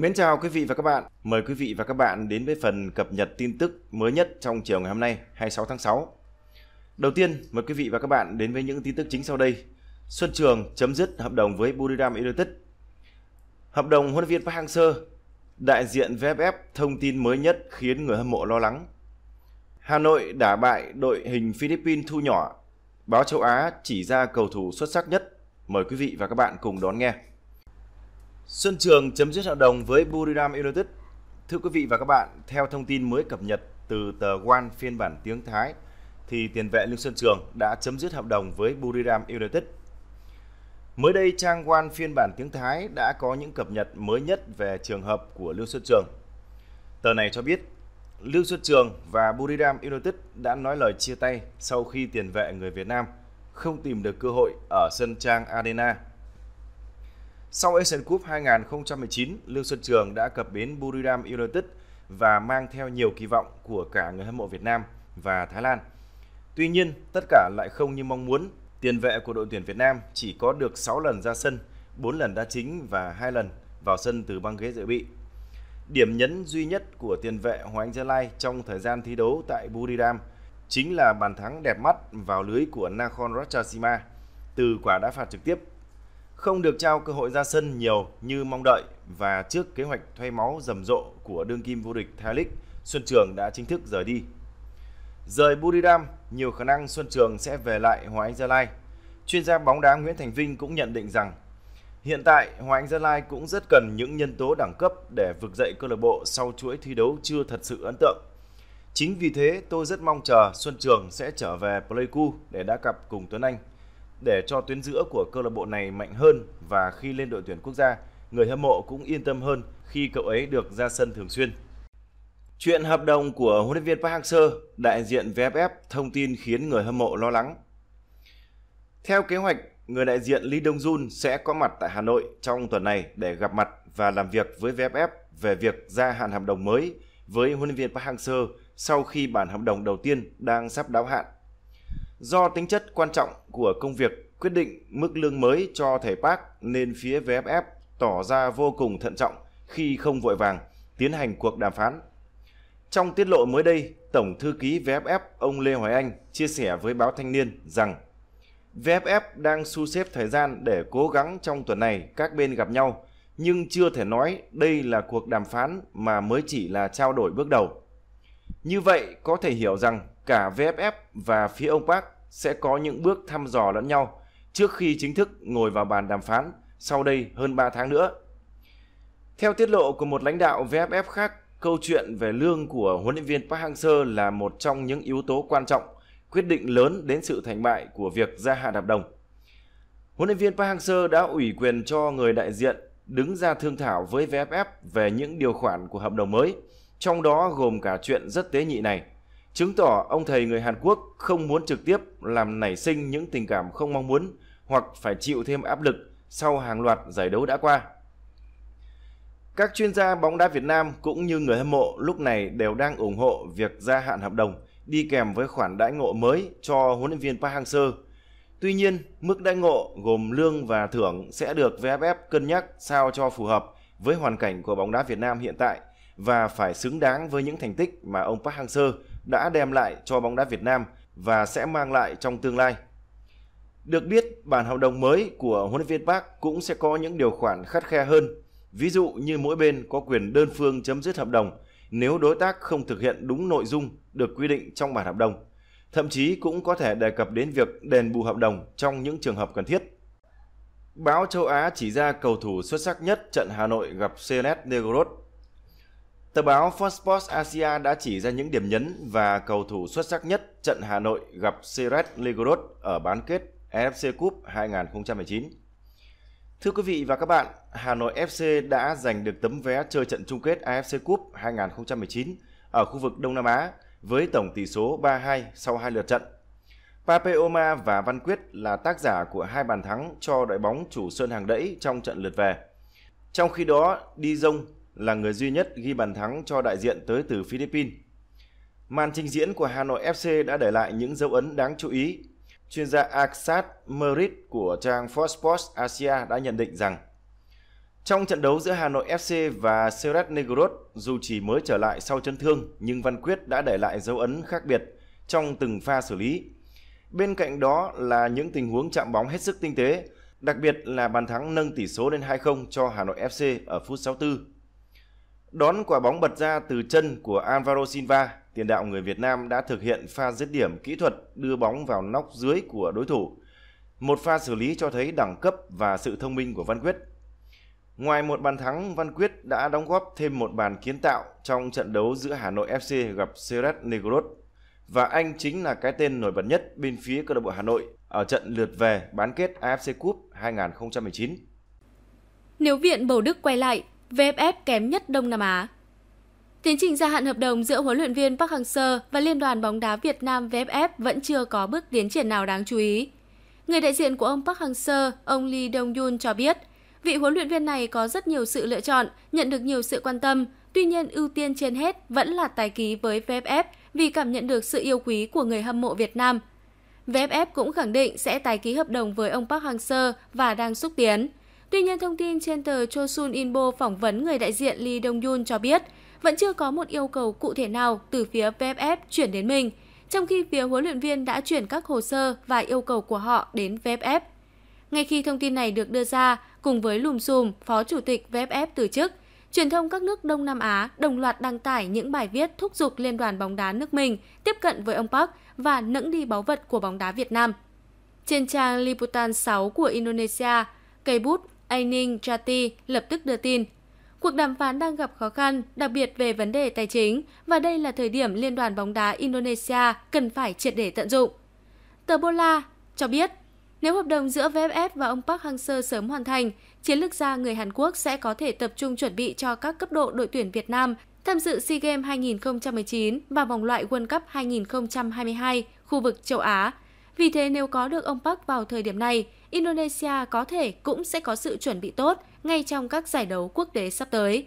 Mến chào quý vị và các bạn. Mời quý vị và các bạn đến với phần cập nhật tin tức mới nhất trong chiều ngày hôm nay, 26 tháng 6. Đầu tiên, mời quý vị và các bạn đến với những tin tức chính sau đây. Xuân Trường chấm dứt hợp đồng với Buriram United. Hợp đồng huấn luyện viên Park Hang-seo, đại diện VFF thông tin mới nhất khiến người hâm mộ lo lắng. Hà Nội đả bại đội hình Philippines thu nhỏ. Báo châu Á chỉ ra cầu thủ xuất sắc nhất. Mời quý vị và các bạn cùng đón nghe. Xuân Trường chấm dứt hợp đồng với Buriram United. Thưa quý vị và các bạn, theo thông tin mới cập nhật từ tờ One phiên bản tiếng Thái, thì tiền vệ Lương Xuân Trường đã chấm dứt hợp đồng với Buriram United. Mới đây, trang One phiên bản tiếng Thái đã có những cập nhật mới nhất về trường hợp của Lương Xuân Trường. Tờ này cho biết, Lương Xuân Trường và Buriram United đã nói lời chia tay sau khi tiền vệ người Việt Nam không tìm được cơ hội ở sân trang Arena sau Asian Cup 2019, Lương Xuân Trường đã cập bến Buriram United và mang theo nhiều kỳ vọng của cả người hâm mộ Việt Nam và Thái Lan. Tuy nhiên, tất cả lại không như mong muốn. Tiền vệ của đội tuyển Việt Nam chỉ có được 6 lần ra sân, 4 lần đá chính và 2 lần vào sân từ băng ghế dự bị. Điểm nhấn duy nhất của tiền vệ Hoàng Anh Gia Lai trong thời gian thi đấu tại Buriram chính là bàn thắng đẹp mắt vào lưới của Nakhon Ratchasima từ quả đá phạt trực tiếp không được trao cơ hội ra sân nhiều như mong đợi và trước kế hoạch thuê máu rầm rộ của đương kim vô địch Thái League, Xuân Trường đã chính thức rời đi. Rời Buriram, nhiều khả năng Xuân Trường sẽ về lại Hoàng Anh Gia Lai. Chuyên gia bóng đá Nguyễn Thành Vinh cũng nhận định rằng hiện tại Hoàng Anh Gia Lai cũng rất cần những nhân tố đẳng cấp để vực dậy câu lạc bộ sau chuỗi thi đấu chưa thật sự ấn tượng. Chính vì thế tôi rất mong chờ Xuân Trường sẽ trở về Pleiku để đá cặp cùng Tuấn Anh để cho tuyến giữa của câu lạc bộ này mạnh hơn và khi lên đội tuyển quốc gia, người hâm mộ cũng yên tâm hơn khi cậu ấy được ra sân thường xuyên. Chuyện hợp đồng của huấn luyện viên Park Hang-seo, đại diện VFF thông tin khiến người hâm mộ lo lắng. Theo kế hoạch, người đại diện Lee Dong Jun sẽ có mặt tại Hà Nội trong tuần này để gặp mặt và làm việc với VFF về việc gia hạn hợp đồng mới với huấn luyện viên Park Hang-seo sau khi bản hợp đồng đầu tiên đang sắp đáo hạn Do tính chất quan trọng của công việc quyết định mức lương mới cho thầy Park nên phía VFF tỏ ra vô cùng thận trọng khi không vội vàng tiến hành cuộc đàm phán. Trong tiết lộ mới đây, Tổng thư ký VFF ông Lê Hoài Anh chia sẻ với báo Thanh niên rằng VFF đang su xếp thời gian để cố gắng trong tuần này các bên gặp nhau, nhưng chưa thể nói đây là cuộc đàm phán mà mới chỉ là trao đổi bước đầu. Như vậy có thể hiểu rằng cả VFF và phía ông Park sẽ có những bước thăm dò lẫn nhau trước khi chính thức ngồi vào bàn đàm phán sau đây hơn 3 tháng nữa. Theo tiết lộ của một lãnh đạo VFF khác, câu chuyện về lương của huấn luyện viên Park Hang-seo là một trong những yếu tố quan trọng quyết định lớn đến sự thành bại của việc gia hạn hợp đồng. Huấn luyện viên Park Hang-seo đã ủy quyền cho người đại diện đứng ra thương thảo với VFF về những điều khoản của hợp đồng mới – trong đó gồm cả chuyện rất tế nhị này, chứng tỏ ông thầy người Hàn Quốc không muốn trực tiếp làm nảy sinh những tình cảm không mong muốn hoặc phải chịu thêm áp lực sau hàng loạt giải đấu đã qua. Các chuyên gia bóng đá Việt Nam cũng như người hâm mộ lúc này đều đang ủng hộ việc gia hạn hợp đồng đi kèm với khoản đãi ngộ mới cho huấn luyện viên Park Hang-seo. Tuy nhiên, mức đãi ngộ gồm lương và thưởng sẽ được VFF cân nhắc sao cho phù hợp với hoàn cảnh của bóng đá Việt Nam hiện tại và phải xứng đáng với những thành tích mà ông Park Hang-seo đã đem lại cho bóng đá Việt Nam và sẽ mang lại trong tương lai. Được biết, bản hợp đồng mới của huấn luyện viên Park cũng sẽ có những điều khoản khắt khe hơn. Ví dụ như mỗi bên có quyền đơn phương chấm dứt hợp đồng nếu đối tác không thực hiện đúng nội dung được quy định trong bản hợp đồng. Thậm chí cũng có thể đề cập đến việc đền bù hợp đồng trong những trường hợp cần thiết. Báo châu Á chỉ ra cầu thủ xuất sắc nhất trận Hà Nội gặp CNS Negros Tờ báo Fox Sports Asia đã chỉ ra những điểm nhấn và cầu thủ xuất sắc nhất trận Hà Nội gặp Seret Legorod ở bán kết AFC Cup 2019. Thưa quý vị và các bạn, Hà Nội FC đã giành được tấm vé chơi trận chung kết AFC Cup 2019 ở khu vực Đông Nam Á với tổng tỷ số 3-2 sau hai lượt trận. Pape và Văn Quyết là tác giả của hai bàn thắng cho đội bóng chủ Sơn Hàng Đẫy trong trận lượt về. Trong khi đó, Di Dông là người duy nhất ghi bàn thắng cho đại diện tới từ Philippines. Màn trình diễn của Hà Nội FC đã để lại những dấu ấn đáng chú ý. Chuyên gia Aksat Merit của trang Fox Sports Asia đã nhận định rằng trong trận đấu giữa Hà Nội FC và Serrat Negrod, dù chỉ mới trở lại sau chấn thương, nhưng Văn Quyết đã để lại dấu ấn khác biệt trong từng pha xử lý. Bên cạnh đó là những tình huống chạm bóng hết sức tinh tế, đặc biệt là bàn thắng nâng tỷ số lên 2-0 cho Hà Nội FC ở phút 64 Đón quả bóng bật ra từ chân của Alvaro Silva, tiền đạo người Việt Nam đã thực hiện pha dứt điểm kỹ thuật đưa bóng vào nóc dưới của đối thủ. Một pha xử lý cho thấy đẳng cấp và sự thông minh của Văn Quyết. Ngoài một bàn thắng, Văn Quyết đã đóng góp thêm một bàn kiến tạo trong trận đấu giữa Hà Nội FC gặp Seret Negros và anh chính là cái tên nổi bật nhất bên phía câu lạc bộ Hà Nội ở trận lượt về bán kết AFC Cup 2019. Nếu viện bầu Đức quay lại, VFF kém nhất Đông Nam Á. Tiến trình gia hạn hợp đồng giữa huấn luyện viên Park Hang-seo và Liên đoàn bóng đá Việt Nam VFF vẫn chưa có bước tiến triển nào đáng chú ý. Người đại diện của ông Park Hang-seo, ông Lee Dong-yun cho biết, vị huấn luyện viên này có rất nhiều sự lựa chọn, nhận được nhiều sự quan tâm, tuy nhiên ưu tiên trên hết vẫn là tài ký với VFF vì cảm nhận được sự yêu quý của người hâm mộ Việt Nam. VFF cũng khẳng định sẽ tái ký hợp đồng với ông Park Hang-seo và đang xúc tiến. Tuy nhiên, thông tin trên tờ Chosun Inbo phỏng vấn người đại diện Lee Dong Yun cho biết, vẫn chưa có một yêu cầu cụ thể nào từ phía VFF chuyển đến mình, trong khi phía huấn luyện viên đã chuyển các hồ sơ và yêu cầu của họ đến VFF. Ngay khi thông tin này được đưa ra, cùng với lùm xùm Phó Chủ tịch VFF từ chức, truyền thông các nước Đông Nam Á đồng loạt đăng tải những bài viết thúc giục Liên đoàn bóng đá nước mình tiếp cận với ông Park và nẫng đi báu vật của bóng đá Việt Nam. Trên trang Liputan 6 của Indonesia, cây bút Aining Jati lập tức đưa tin. Cuộc đàm phán đang gặp khó khăn, đặc biệt về vấn đề tài chính, và đây là thời điểm Liên đoàn bóng đá Indonesia cần phải triệt để tận dụng. Tờ Bola cho biết, nếu hợp đồng giữa VFF và ông Park Hang-seo sớm hoàn thành, chiến lược gia người Hàn Quốc sẽ có thể tập trung chuẩn bị cho các cấp độ đội tuyển Việt Nam tham dự SEA Games 2019 và vòng loại World Cup 2022 khu vực châu Á. Vì thế nếu có được ông Park vào thời điểm này, Indonesia có thể cũng sẽ có sự chuẩn bị tốt ngay trong các giải đấu quốc tế sắp tới.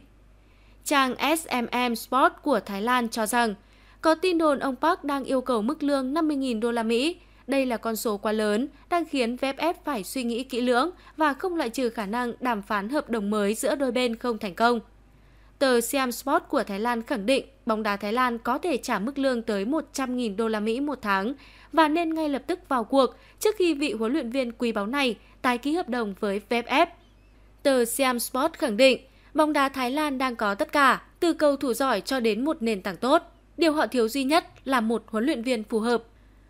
Trang SMM Sport của Thái Lan cho rằng, có tin đồn ông Park đang yêu cầu mức lương 50.000 đô la Mỹ. Đây là con số quá lớn, đang khiến VFF phải suy nghĩ kỹ lưỡng và không loại trừ khả năng đàm phán hợp đồng mới giữa đôi bên không thành công. Tờ Siam Sport của Thái Lan khẳng định bóng đá Thái Lan có thể trả mức lương tới 100.000 đô la Mỹ một tháng và nên ngay lập tức vào cuộc trước khi vị huấn luyện viên quý báu này tái ký hợp đồng với VFF. Tờ Siam Sport khẳng định bóng đá Thái Lan đang có tất cả, từ cầu thủ giỏi cho đến một nền tảng tốt. Điều họ thiếu duy nhất là một huấn luyện viên phù hợp.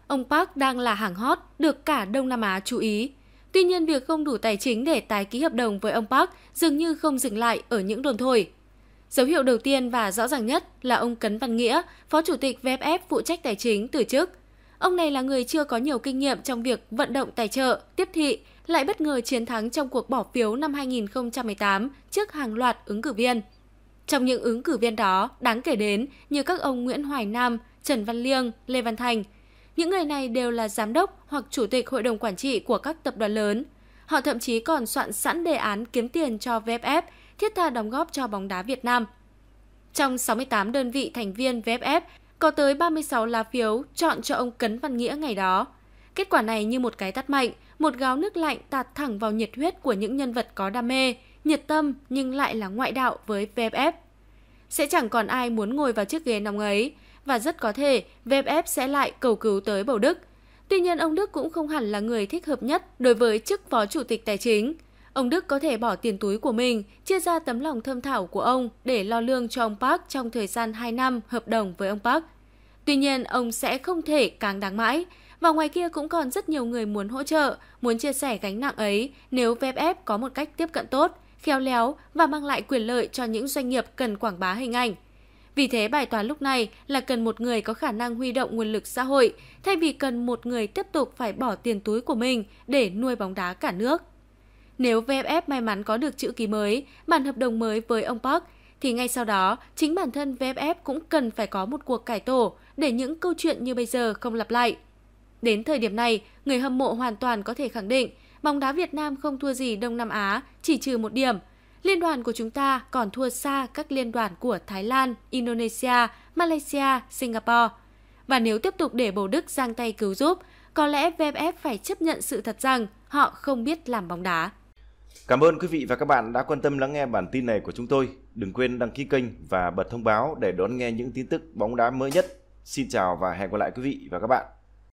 Ông Park đang là hàng hot được cả Đông Nam Á chú ý. Tuy nhiên, việc không đủ tài chính để tái ký hợp đồng với ông Park dường như không dừng lại ở những đồn thổi. Dấu hiệu đầu tiên và rõ ràng nhất là ông Cấn Văn Nghĩa, Phó Chủ tịch VFF phụ trách tài chính từ chức. Ông này là người chưa có nhiều kinh nghiệm trong việc vận động tài trợ, tiếp thị, lại bất ngờ chiến thắng trong cuộc bỏ phiếu năm 2018 trước hàng loạt ứng cử viên. Trong những ứng cử viên đó, đáng kể đến như các ông Nguyễn Hoài Nam, Trần Văn Liêng, Lê Văn Thành. Những người này đều là giám đốc hoặc chủ tịch hội đồng quản trị của các tập đoàn lớn. Họ thậm chí còn soạn sẵn đề án kiếm tiền cho VFF thiết tha đóng góp cho bóng đá Việt Nam. Trong 68 đơn vị thành viên VFF, có tới 36 lá phiếu chọn cho ông Cấn Văn Nghĩa ngày đó. Kết quả này như một cái tắt mạnh, một gáo nước lạnh tạt thẳng vào nhiệt huyết của những nhân vật có đam mê, nhiệt tâm nhưng lại là ngoại đạo với VFF. Sẽ chẳng còn ai muốn ngồi vào chiếc ghế nóng ấy, và rất có thể VFF sẽ lại cầu cứu tới bầu Đức. Tuy nhiên ông Đức cũng không hẳn là người thích hợp nhất đối với chức phó chủ tịch tài chính. Ông Đức có thể bỏ tiền túi của mình, chia ra tấm lòng thơm thảo của ông để lo lương cho ông Park trong thời gian 2 năm hợp đồng với ông Park. Tuy nhiên, ông sẽ không thể càng đáng mãi. Và ngoài kia cũng còn rất nhiều người muốn hỗ trợ, muốn chia sẻ gánh nặng ấy nếu VFF có một cách tiếp cận tốt, khéo léo và mang lại quyền lợi cho những doanh nghiệp cần quảng bá hình ảnh. Vì thế bài toán lúc này là cần một người có khả năng huy động nguồn lực xã hội, thay vì cần một người tiếp tục phải bỏ tiền túi của mình để nuôi bóng đá cả nước. Nếu VFF may mắn có được chữ ký mới, bản hợp đồng mới với ông Park, thì ngay sau đó, chính bản thân VFF cũng cần phải có một cuộc cải tổ để những câu chuyện như bây giờ không lặp lại. Đến thời điểm này, người hâm mộ hoàn toàn có thể khẳng định bóng đá Việt Nam không thua gì Đông Nam Á, chỉ trừ một điểm. Liên đoàn của chúng ta còn thua xa các liên đoàn của Thái Lan, Indonesia, Malaysia, Singapore. Và nếu tiếp tục để Bồ Đức giang tay cứu giúp, có lẽ VFF phải chấp nhận sự thật rằng họ không biết làm bóng đá. Cảm ơn quý vị và các bạn đã quan tâm lắng nghe bản tin này của chúng tôi. Đừng quên đăng ký kênh và bật thông báo để đón nghe những tin tức bóng đá mới nhất. Xin chào và hẹn gặp lại quý vị và các bạn.